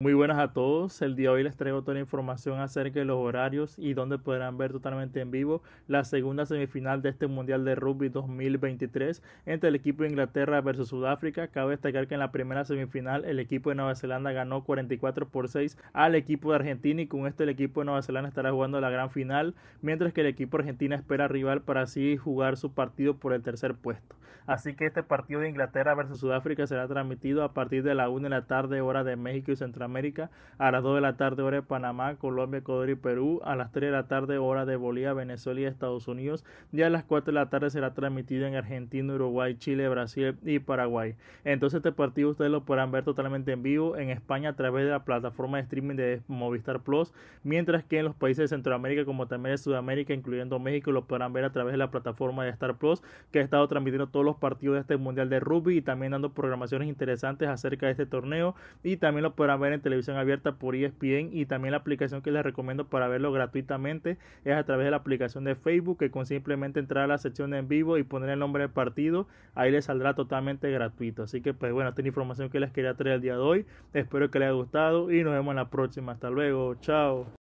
Muy buenas a todos. El día de hoy les traigo toda la información acerca de los horarios y donde podrán ver totalmente en vivo la segunda semifinal de este Mundial de Rugby 2023 entre el equipo de Inglaterra versus Sudáfrica. Cabe destacar que en la primera semifinal el equipo de Nueva Zelanda ganó 44 por 6 al equipo de Argentina y con esto el equipo de Nueva Zelanda estará jugando la gran final, mientras que el equipo argentino espera rival para así jugar su partido por el tercer puesto. Así que este partido de Inglaterra versus Sudáfrica será transmitido a partir de la 1 de la tarde hora de México y Central América, a las 2 de la tarde hora de Panamá, Colombia, Ecuador y Perú, a las 3 de la tarde hora de Bolivia, Venezuela y Estados Unidos, y a las 4 de la tarde será transmitido en Argentina, Uruguay, Chile, Brasil y Paraguay. Entonces este partido ustedes lo podrán ver totalmente en vivo en España a través de la plataforma de streaming de Movistar Plus, mientras que en los países de Centroamérica como también de Sudamérica, incluyendo México, lo podrán ver a través de la plataforma de Star Plus, que ha estado transmitiendo todos los partidos de este Mundial de Rugby y también dando programaciones interesantes acerca de este torneo y también lo podrán ver en televisión abierta por ESPN y también la aplicación que les recomiendo para verlo gratuitamente es a través de la aplicación de Facebook que con simplemente entrar a la sección de en vivo y poner el nombre del partido ahí les saldrá totalmente gratuito así que pues bueno esta es la información que les quería traer el día de hoy espero que les haya gustado y nos vemos en la próxima hasta luego chao